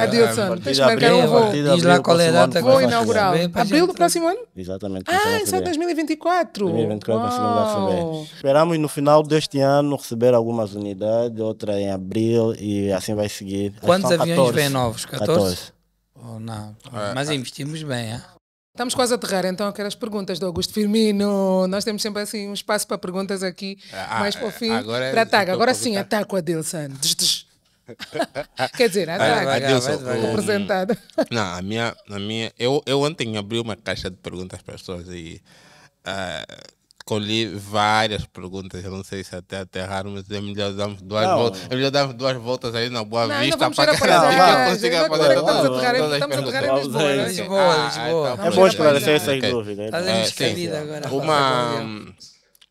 Adilson, tens de marcar um voo. Diz lá qual é a data vou inaugurar. Abril do próximo ano? Exatamente. Ah, isso então é 2024. 2024 a segunda Esperamos no final deste ano receber algumas unidades, outra em abril e assim vai seguir. Quantos aviões vêm novos? 14? 14. Oh, não. É, Mas é. investimos bem, é? Estamos quase a aterrar, então, aquelas perguntas do Augusto Firmino. Nós temos sempre assim um espaço para perguntas aqui, ah, mais para o ah, fim, agora é para taga. Tipo agora sim, ataco a Dilson. Quer dizer, a Adilson, representada. Não, a minha, a minha eu, eu ontem abri uma caixa de perguntas para as pessoas e. Uh, escolhi várias perguntas. Eu não sei se até aterraram, mas é melhor darmos duas, não. voltas, é melhor darmos duas voltas aí na Boa não, Vista para que a gente consiga fazer Estamos a aterrar em Lisboa. Ah, então, é bom esclarecer essas dúvidas. Fazemos agora. Uma tá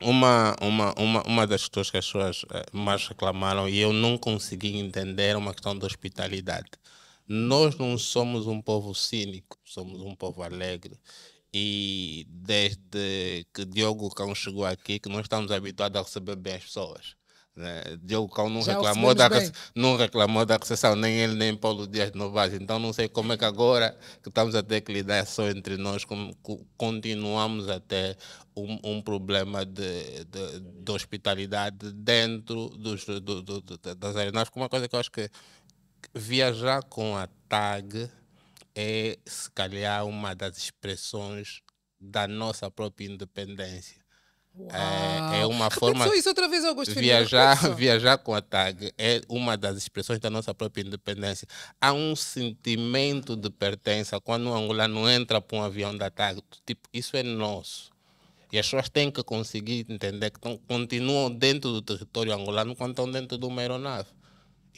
uma, uma, uma, uma das questões que as pessoas eh, mais reclamaram e eu não consegui entender é uma questão da hospitalidade. Nós não somos um povo cínico, somos um povo alegre e desde que Diogo Cão chegou aqui, que nós estamos habituados a receber bem as pessoas. Né? Diogo Cão não reclamou, da, rece... não reclamou da recessão, nem ele nem Paulo Dias de Novaes. Então não sei como é que agora que estamos a ter que lidar só entre nós, como continuamos a ter um, um problema de, de, de, hospitalidade dentro dos, do, do, do, das aeronaves, que uma coisa que eu acho que viajar com a tag é, se calhar, uma das expressões da nossa própria independência. É, é, uma forma. Só isso outra vez, Augusto Viajar, viajar com a tag é uma das expressões da nossa própria independência. Há um sentimento de pertença quando um angolano entra para um avião da tag. Tipo, isso é nosso. E as pessoas têm que conseguir entender que tão, continuam dentro do território angolano quando estão dentro de uma aeronave.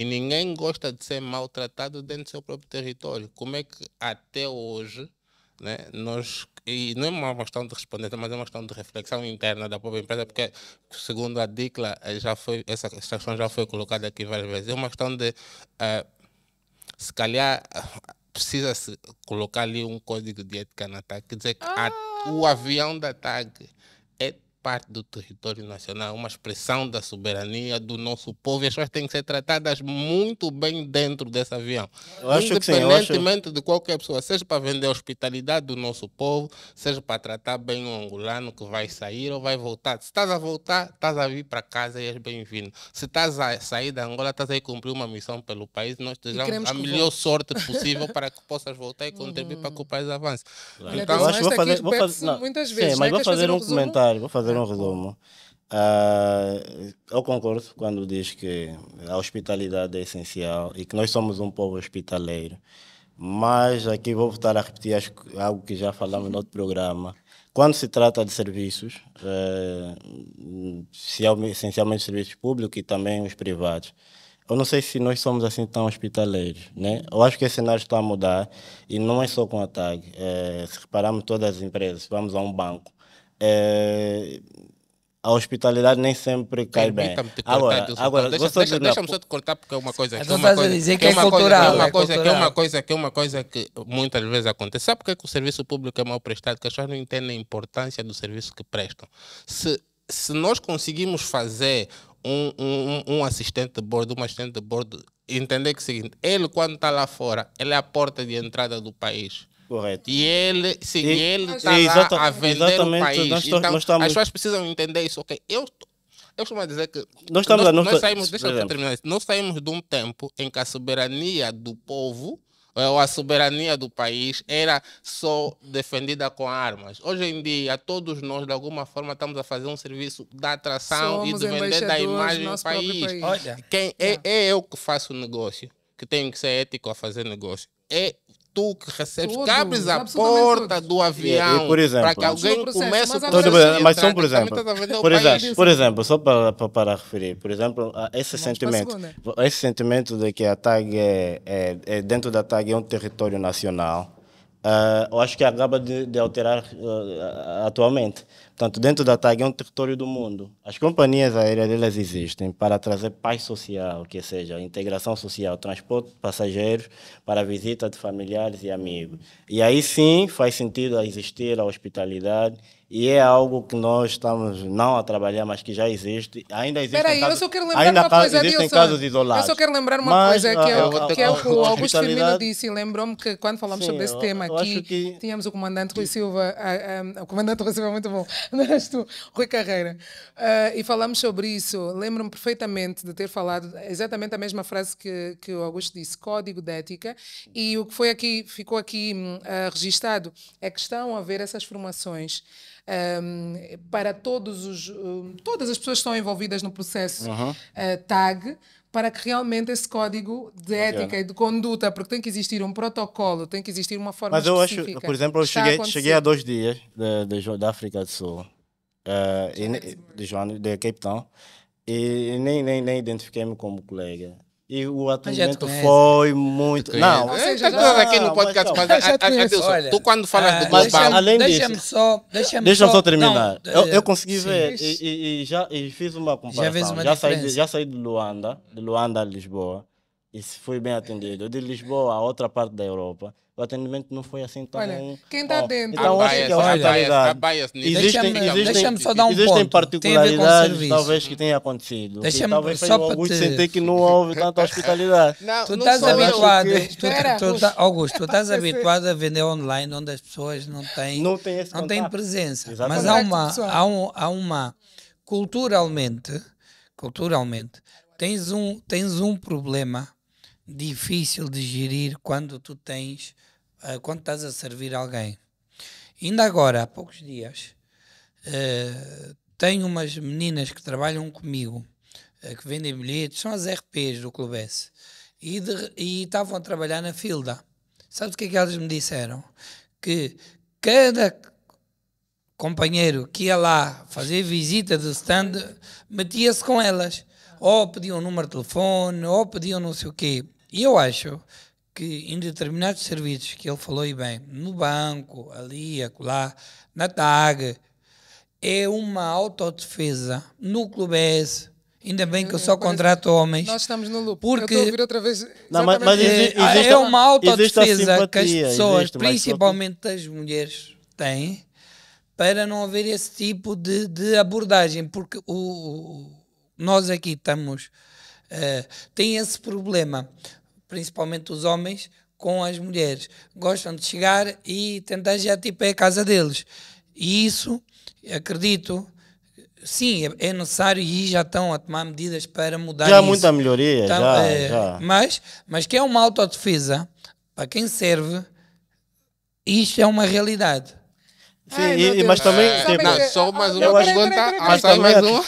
E ninguém gosta de ser maltratado dentro do seu próprio território. Como é que até hoje né, nós e não é uma questão de responder, mas é uma questão de reflexão interna da própria empresa, porque, segundo a DICLA, já foi, essa questão já foi colocada aqui várias vezes. É uma questão de, uh, se calhar, precisa-se colocar ali um código de ética na TAG, quer dizer, ah. a, o avião da TAG parte do território nacional, uma expressão da soberania do nosso povo e as pessoas têm que ser tratadas muito bem dentro desse avião. Eu acho Independentemente acho... de qualquer pessoa, seja para vender a hospitalidade do nosso povo, seja para tratar bem o angolano que vai sair ou vai voltar. Se estás a voltar, estás a vir para casa e és bem-vindo. Se estás a sair da Angola, estás a cumprir uma missão pelo país, nós damos a melhor sorte possível para que possas voltar e contribuir uhum. para que o país avance. Claro. Então, eu acho que vou fazer, vou fazer não, muitas vezes, sim, mas né, vou fazer um comentário, vou fazer fazer um resumo. Uh, eu concordo quando diz que a hospitalidade é essencial e que nós somos um povo hospitaleiro. Mas aqui vou voltar a repetir é algo que já falamos no outro programa. Quando se trata de serviços, eh, é essencialmente serviços públicos e também os privados, eu não sei se nós somos assim tão hospitaleiros, né? Eu acho que esse cenário está a mudar e não é só com a TAG. Eh, se repararmos todas as empresas, vamos a um banco, é, a hospitalidade nem sempre cai bem. Agora, cortar, agora deixa, deixa, de deixa-me só te cortar porque é uma coisa que, uma coisa, que, é uma coisa, é que é uma coisa que é uma coisa que muitas vezes acontece. Sabe porque é que o serviço público é mal prestado? Que as pessoas não entendem a importância do serviço que prestam. Se se nós conseguimos fazer um, um, um assistente de bordo, um assistente de bordo, entender que é o seguinte, ele quando está lá fora, ele é a porta de entrada do país Correto. E ele, sim, e, ele está tá a vender o país. Tá- nós, então, nós as pessoas precisam entender isso. Ok, eu eu costumo dizer que nós, estamos, nós, nós, nós tá- saímos, deixa eu terminar isso, nós saímos de um tempo em que a soberania do povo ou a soberania do país era só defendida com armas. Hoje em dia, todos nós, de alguma forma, estamos a fazer um serviço da atração Somos e de vender da imagem do país. país. Olha. Quem é, é, é eu que faço negócio, que tenho que ser ético a fazer negócio. É tu que recebes, Todos, que abres a porta do é, avião para que alguém comece o processo. Mas, mas são, por exemplo, é por exemplo, por exemplo, só para, para, para referir, por exemplo, ah, esse Vamos sentimento, esse sentimento de que a TAG é, é, é dentro da TAG é um território nacional, Uh, eu acho que acaba de, de alterar uh, atualmente. Portanto, dentro da TAG é um território do mundo. As companhias aéreas elas existem para trazer paz social, que seja integração social, transporte de passageiros para visita de familiares e amigos. E aí sim faz sentido existir a hospitalidade e é algo que nós estamos não a trabalhar, mas que já existe. Ainda existe. Peraí, casos, eu só quero lembrar ainda uma coisa, existem Dilson. casos isolados. Eu só quero lembrar uma mas, coisa que, eu, que, é o que o Augusto Firmino disse. Lembrou-me que quando falamos Sim, sobre esse eu, tema aqui, que... tínhamos o comandante Rui Silva, a, a, o comandante Rui Silva é muito bom, mas tu, Rui Carreira, uh, e falamos sobre isso. Lembro-me perfeitamente de ter falado exatamente a mesma frase que, que o Augusto disse, código de ética, e o que foi aqui, ficou aqui uh, registado é que estão a haver essas formações um, para todos os, um, todas as pessoas que estão envolvidas no processo uhum. uh, TAG, para que realmente esse código de ética okay. e de conduta, porque tem que existir um protocolo, tem que existir uma forma Mas eu acho, por exemplo, eu cheguei, cheguei há dois dias da África do Sul, uh, e, de, de Cape Town, e nem, nem, nem identifiquei-me como colega. E o atendimento foi né? muito. Não, você já não, aqui no podcast, mas, tu quando falas ah, do Global. Além disso. Deixa-me só, deixa deixa só, só terminar. Não, eu, eu consegui sim, ver e, e, e, já e fiz uma comparação. Já, uma já saí, já saí de Luanda, de Luanda a Lisboa e se foi bem atendido. De Lisboa a outra parte da Europa, o atendimento não foi assim tão. Olha, quem está dentro. Então, acho que é uma Existem, existem, só dar um existem ponto. particularidades talvez que tenha acontecido. Deixa-me talvez só para te... sentir que não houve tanta hospitalidade. Não, tu não estás habituado, que... tu, tá- tu, tu, tá- Augusto, tu estás habituado a vender online onde as pessoas não têm, não têm, não têm presença. Exatamente. Mas há uma, há, um, há uma culturalmente, culturalmente, tens um, tens um problema difícil de gerir quando tu tens, uh, quando estás a servir alguém. Ainda agora, há poucos dias, uh, tenho umas meninas que trabalham comigo, uh, que vendem bilhetes, são as RPs do Clube S, e, e estavam a trabalhar na Filda. sabe o que é que elas me disseram? Que cada companheiro que ia lá fazer visita do stand metia-se com elas ou pediam um número de telefone, ou pediam não sei o quê. E eu acho que em determinados serviços que ele falou e bem, no banco, ali, acolá, na TAG, é uma autodefesa no Clube S. Ainda bem que eu uhum. só contrato homens. Nós estamos no loop. Porque eu ouvir outra vez. Não, mas, mas existe, existe, é uma autodefesa que as pessoas, existe, principalmente as mulheres, têm para não haver esse tipo de, de abordagem. Porque o, o nós aqui estamos. Uh, tem esse problema principalmente os homens, com as mulheres. Gostam de chegar e tentar já tipo é a casa deles. E isso, acredito, sim, é, é necessário e já estão a tomar medidas para mudar já isso. Já muita melhoria, então, já, é, já. Mas, mas que é uma autodefesa, para quem serve, isto é uma realidade. Sim, Ai, e, mas também. É. Tipo, não, só mais uma pergunta. Peraí, mas, também,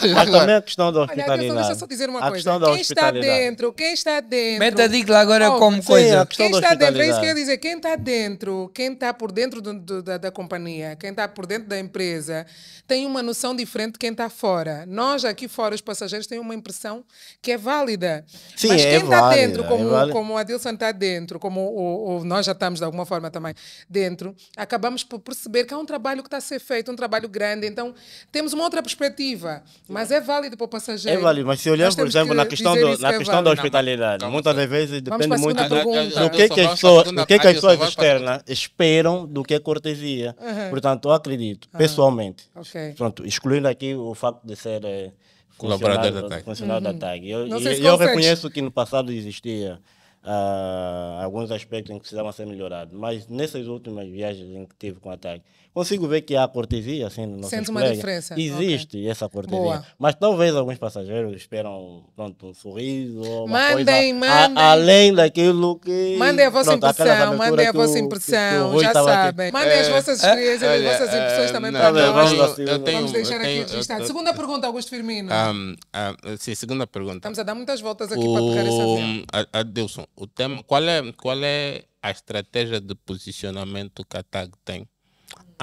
mas também a questão da hospitalidade. Deixa eu só dizer uma coisa. Quem está dentro, quem está dentro. Meta dica agora oh, como sim, coisa. quem está dentro, é isso que eu ia dizer. Quem está dentro, quem está por dentro do, do, da, da companhia, quem está por dentro da empresa, tem uma noção diferente de quem está fora. Nós aqui fora, os passageiros, têm uma impressão que é válida. Sim, mas é quem é está dentro, como, é como o Adilson está dentro, como nós já estamos de alguma forma também dentro, acabamos por perceber que há um trabalho trabalho que está a ser feito, um trabalho grande, então temos uma outra perspectiva, mas é válido para o passageiro. É válido, mas se olharmos, por exemplo, que na questão, do, na é questão da hospitalidade, muitas vezes depende muito do, do, que, é que as pessoas, do que, é que as pessoas externas esperam do que é cortesia. Uhum. Portanto, eu acredito, uhum. pessoalmente, okay. pronto, excluindo aqui o facto de ser é, eh, colaborador da TAG. Funcionário uhum. da TAG. Eu, eu, eu reconheço que no passado existia uh, alguns aspectos em que precisavam ser melhorados, mas nessas últimas viagens em que tive com a TAG, consigo ver que há cortesia, assim, no Sente uma colegas. diferença. Existe okay. essa cortesia. Boa. Mas talvez alguns passageiros esperam, pronto, um sorriso ou uma mandem, coisa mandem. A, além daquilo que... Mandem a vossa pronto, impressão, mandem a vossa impressão, que o, que já sabem. Aqui. Mandem é, as vossas é, experiências é, e as vossas impressões é, também não, para não, nós. Eu, eu vamos tenho, deixar aqui registado. Segunda pergunta, Augusto Firmino. Um, eh, sim, segunda pergunta. Estamos a dar muitas voltas aqui o, para tocar essa a, Adilson, o tema, qual é, qual é a estratégia de posicionamento que a TAG tem?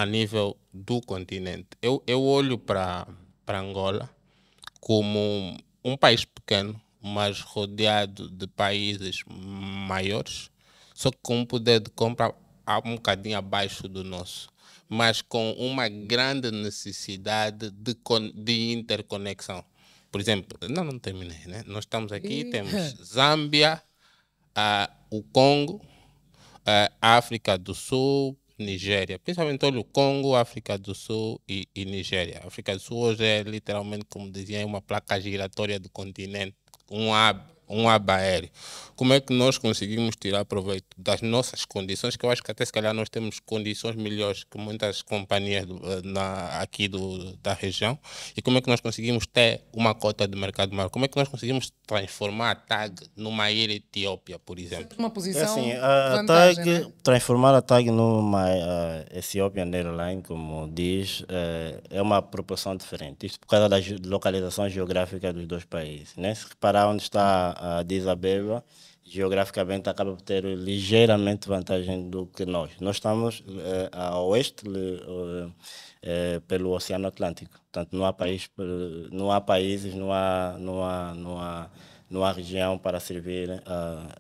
a nível do continente. Eu, eu olho para Angola como um país pequeno, mas rodeado de países maiores, só que com um poder de compra um bocadinho abaixo do nosso, mas com uma grande necessidade de, de interconexão. Por exemplo, não, não terminei, né? Nós estamos aqui, e... temos Zâmbia, uh, o Congo, a ah, África do Sul, Nigéria, principalmente olha, o Congo, África do Sul e, e Nigéria. A África do Sul hoje é literalmente, como dizia, uma placa giratória do continente, um hábito um aba aéreo. Como é que nós conseguimos tirar proveito das nossas condições, que eu acho que até se calhar nós temos condições melhores que muitas companhias do, eh, na, aqui do, da região, e como é que nós conseguimos ter uma cota de mercado maior? Como é que nós conseguimos transformar a TAG numa ilha Etiópia, por exemplo? Uma posição é assim, a, TAG, né? transformar a TAG numa uh, Ethiopian Airline, como diz, uh, é uma proporção diferente. Isto por causa da localização geográfica dos dois países. Né? Se reparar onde está a Addis Abeba, geograficamente acaba por ter ligeiramente vantagem do que nós. Nós estamos eh, a oeste eh, eh, pelo Oceano Atlântico, portanto não há país, eh, não há países, não há, não há, não há não há região para servir uh,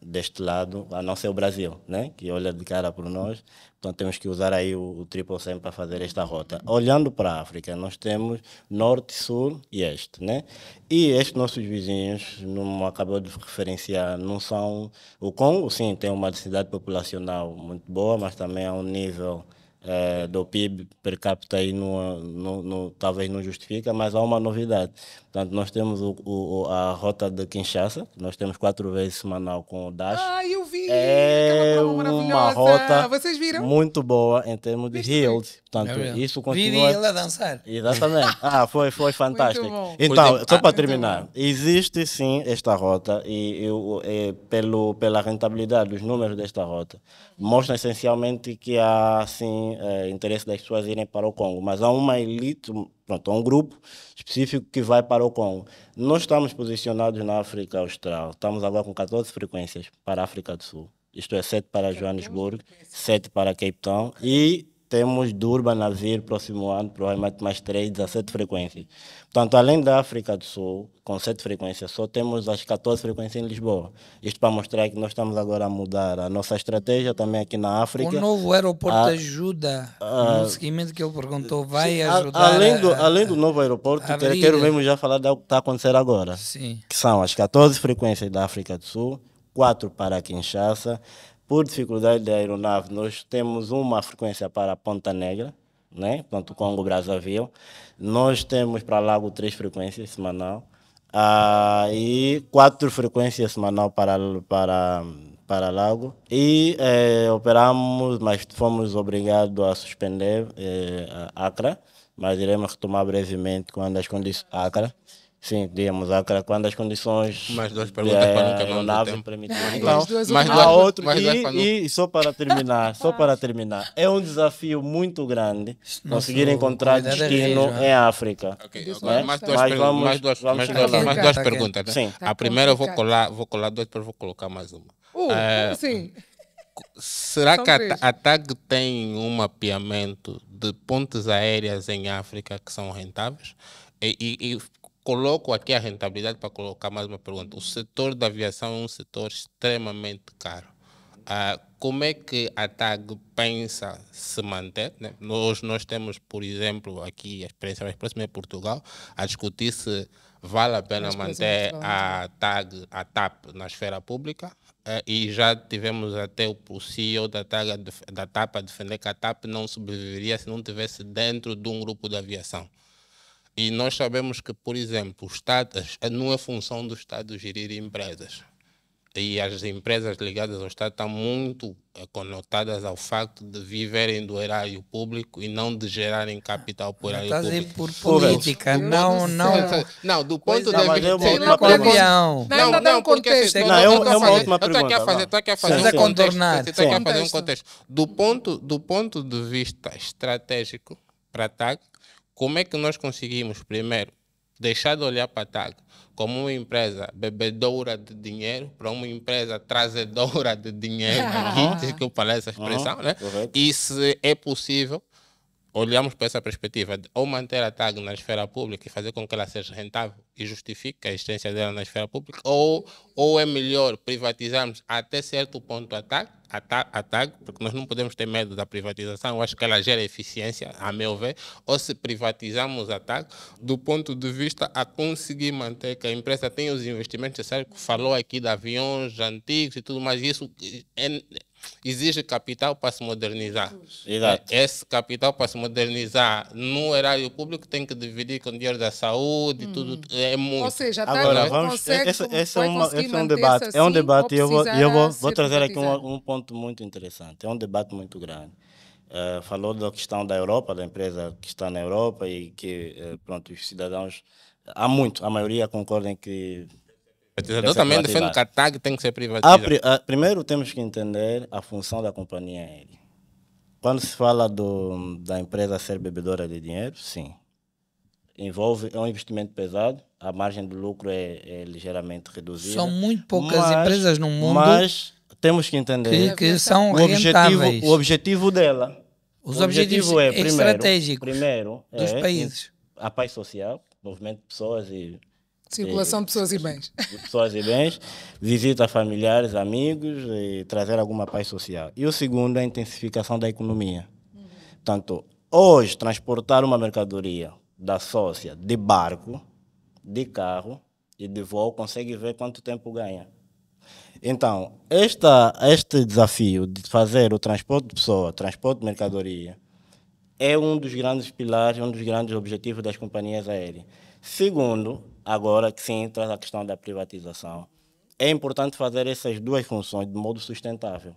deste lado, a não ser o Brasil, né? que olha de cara por nós. Então temos que usar aí o, o triple SEM para fazer esta rota. Olhando para a África, nós temos norte, sul e este. Né? E estes nossos vizinhos, não acabou de referenciar, não são... O Congo, sim, tem uma densidade populacional muito boa, mas também há um nível eh, do PIB per capita aí no, no, no, talvez não justifica, mas há uma novidade. Portanto, nós temos o, o, a rota de Kinshasa, nós temos quatro vezes semanal com o DASH. Ah, eu vi! É uma rota Vocês viram? muito boa em termos de Viste yield. Portanto, é isso continua. Vivi ele a dançar. Exatamente. Ah, foi, foi fantástico. Então, só para ah, terminar, existe sim esta rota e, eu, é, pelo, pela rentabilidade dos números desta rota, mostra essencialmente que há assim, interesse das pessoas irem para o Congo, mas há uma elite, pronto, há um grupo específico que vai para o Congo. Nós estamos posicionados na África Austral, estamos agora com 14 frequências para a África do Sul. Isto é 7 para Joanesburgo, 7 para Cape Town e temos Durban a vir próximo ano, provavelmente mais três, 17 frequências. Portanto, além da África do Sul, com sete frequências, só temos as 14 frequências em Lisboa. Isto para mostrar que nós estamos agora a mudar a nossa estratégia também aqui na África. O novo aeroporto a, ah, ajuda, a, ah, no seguimento que ele perguntou, vai sim, ajudar. além, do, a, além do novo aeroporto, quero, quero mesmo já falar do que está a acontecer agora. Sim. Que são as 14 frequências da África do Sul, quatro para Kinshasa por dificuldade da aeronave, nós temos uma frequência para Ponta Negra, né? Portanto, Congo, Brazzaville. Nós temos para Lago três frequências semanal ah, e quatro frequências semanal para para para Lago e eh, operamos, mas fomos obrigados a suspender eh, a Acra, mas iremos retomar brevemente quando as condições Acra Sim, agora quando as condições. Mais duas perguntas é, para não ah, Então, mais duas, há outro, mais duas não... e, e só para terminar, só ah, para terminar, é um desafio muito grande conseguir encontrar destino é em África. Okay, mais, duas Mas vamos, mais duas, vamos, mais duas, mais duas tá perguntas. Né? Sim. A primeira eu vou colar, vou colar duas, depois vou colocar mais uma. Uh, é, sim. Será São que a, a, TAG tem um mapeamento de pontes aéreas em África que são rentáveis? E, e, e coloco aqui a rentabilidade para colocar mais uma pergunta. O setor da aviação é um setor extremamente caro. Ah, como é que a TAG pensa se manter? Né? Nós, nós temos, por exemplo, aqui a experiência mais próxima é Portugal, a discutir se vale a pena manter a TAG, a TAP na esfera pública. e eh, já tivemos até o CEO da, TAG, da TAP a defender que a TAP não sobreviveria se não tivesse dentro de um grupo de aviação. E nós sabemos que, por exemplo, o Estado, não é função do Estado gerir empresas. E as empresas ligadas ao Estado estão muito conotadas ao facto de viverem do erário público e não de gerarem capital por erário público. por política, não, não. Não, do ponto de vista. É não, não, não, porque assim, não, é uma última pergunta. Estou aqui a fazer um contexto. Estou aqui a fazer um contexto. Do ponto, do ponto de vista estratégico para a TAG, como é que nós conseguimos, primeiro, deixar de olhar para a TAG como uma empresa bebedoura de dinheiro para uma empresa trazedora de dinheiro, né? aqui, que eu falei essa expressão, uhum. né? Correto. E se é possível, olhamos para essa perspectiva de ou manter a TAG na esfera pública e fazer com que ela seja rentável e justifique a existência dela na esfera pública, ou, ou é melhor privatizarmos até certo ponto a TAG a TAG, porque nós não podemos ter medo da privatização, eu acho que ela gera eficiência, a meu ver, ou se privatizamos a TAG, do ponto de vista a conseguir manter que a empresa tenha os investimentos necessários, falou aqui de aviões antigos e tudo mais, isso é, exige capital para se modernizar. Exato. É, esse capital para se modernizar no erário público tem que dividir com o dinheiro da saúde, hum. tudo é muito. Ou seja, tá agora vamos. esse, esse é, uma, esse é um debate. Assim, é um assim debate. Eu vou, eu vou, vou trazer aqui um, um, ponto muito interessante. É um debate muito grande. Uh, falou da questão da Europa, da empresa que está na Europa e que uh, pronto os cidadãos há muito, a maioria concorda em que Privatizador também defende o a tag tem que ser privatizado. Pri, primeiro temos que entender a função da companhia aérea. Quando se fala do, da empresa ser bebedora de dinheiro, sim. Envolve é um investimento pesado, a margem de lucro é, é ligeiramente reduzida. São muito poucas mas, empresas no mundo. Mas temos que entender que, que são o objetivo, o objetivo dela. Os o objetivo objetivos é, é, primeiro, estratégicos primeiro, dos é, países. A paz social, movimento de pessoas e Circulação de pessoas e bens. pessoas e bens, visita a familiares, amigos e trazer alguma paz social. E o segundo é a intensificação da economia. Uhum. Portanto, hoje, transportar uma mercadoria da sócia de barco, de carro e de voo, consegue ver quanto tempo ganha. Então, esta, este desafio de fazer o transporte de pessoa, transporte de mercadoria, é um dos grandes pilares, um dos grandes objetivos das companhias aéreas. Segundo, Agora que se entra na questão da privatização, é importante fazer essas duas funções de modo sustentável.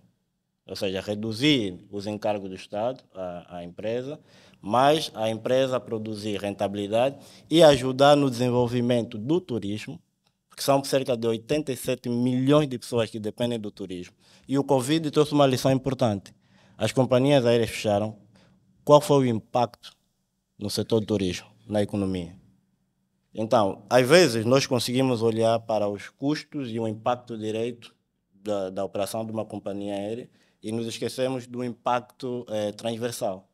Ou seja, reduzir os encargos do Estado à, à empresa, mas a empresa produzir rentabilidade e ajudar no desenvolvimento do turismo, porque são cerca de 87 milhões de pessoas que dependem do turismo. E o Covid trouxe uma lição importante. As companhias aéreas fecharam. Qual foi o impacto no setor do turismo, na economia? Então, às vezes, nós conseguimos olhar para os custos e o impacto direito da, da operação de uma companhia aérea e nos esquecemos do impacto eh, transversal,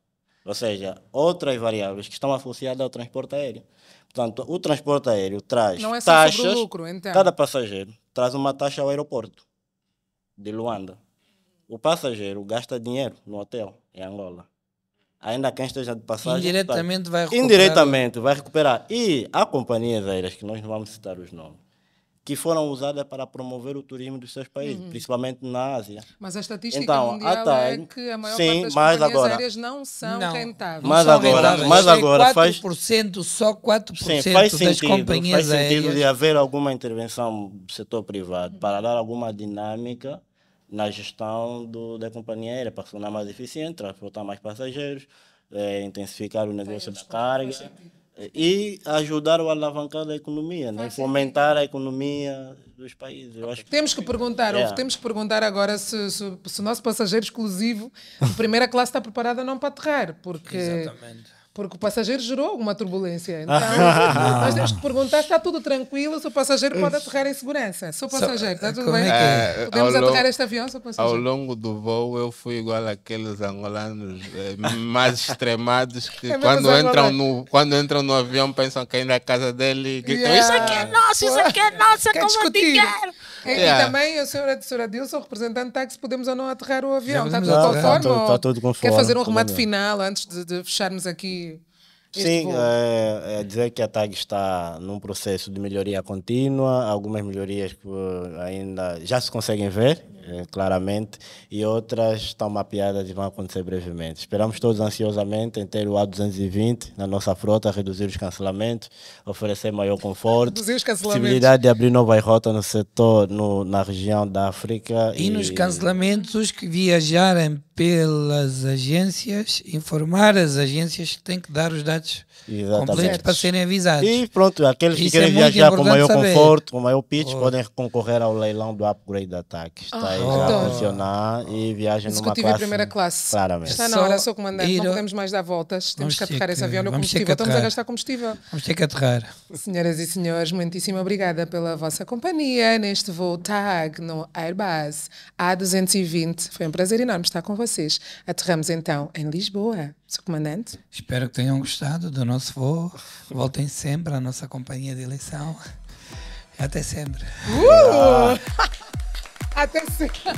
ou seja, outras variáveis que estão associadas ao transporte aéreo. Portanto, o transporte aéreo traz Não é só taxas. Sobre o lucro, então. Cada passageiro traz uma taxa ao aeroporto de Luanda. O passageiro gasta dinheiro no hotel em Angola ainda quem esteja de passagem. Indiretamente vai recuperar. Indiretamente vai recuperar. E há companhias aéreas, que nós não vamos citar os nomes, que foram usadas para promover o turismo dos seus países, uhum. principalmente na Ásia. Mas a estatística então, mundial é que a maior sim, parte das companhias agora, aéreas não são não, rentáveis. Mas não agora, rentáveis. Mas agora 4%, faz... Só 4% sim, faz das companhias aéreas... Faz sentido de haver alguma intervenção do setor privado para dar alguma dinâmica na gestão do, da companhia aérea, para tornar mais eficiente, transportar mais passageiros, é, intensificar o negócio de carga e ajudar a alavancar a economia, né? fomentar a economia dos países. Eu acho que... Temos que perguntar, é. temos que perguntar agora se, se, se o nosso passageiro exclusivo de primeira classe está preparado ou não para aterrar, porque Exatamente porque o passageiro gerou alguma turbulência. Então, nós temos que perguntar se está tudo tranquilo, se o passageiro pode aterrar em segurança. Sou passageiro, está eh, tudo bem? aqui? É é? é, eh, podemos longo, aterrar este avião, sou passageiro. Ao longo do voo, eu fui igual àqueles angolanos eh, mais extremados que é quando, entram no, quando entram no avião pensam que é a casa dele e gritam: yeah. Isso aqui é nosso, isso aqui é nosso, é como discutir. eu te quero. E, yeah. e também a senhora, a senhora Dilson, representante de táxi, podemos ou não aterrar o avião. Está tudo tá, conforme? Está tá tudo conforme. Quer fazer um tá remate final antes de, de fecharmos aqui Sim, é, é dizer que a TAG está num processo de melhoria contínua, algumas melhorias que eh, ainda já se conseguem ver, é, claramente, e outras estão mapeadas e vão acontecer brevemente. Esperamos todos ansiosamente em ter o A220 na nossa frota, reduzir os cancelamentos, oferecer maior conforto, possibilidade de abrir novas rotas no setor, no, na região da África. E, e nos cancelamentos que viajarem pelas agências, informar as agências que têm que dar os dados Exatamente. completos para serem avisados. E pronto, aqueles Isso que querem é viajar com maior saber. conforto, com maior pitch, oh. podem concorrer ao leilão do upgrade da TAC. Está aí ah, já a funcionar oh. e viaja numa classe. primeira classe. Claramente. Está na hora, sou comandante, não podemos mais dar voltas. Temos que aterrar esse avião no combustível. Estamos a gastar combustível. Vamos ter que aterrar. Senhoras e senhores, muitíssimo obrigada pela vossa companhia neste voo TAG no Airbus A220. Foi um prazer enorme estar com vocês vocês. Aterramos então em Lisboa, Sr. Comandante. Espero que tenham gostado do nosso voo. Voltem sempre à nossa companhia de eleição. Até sempre. Uh! Até sempre.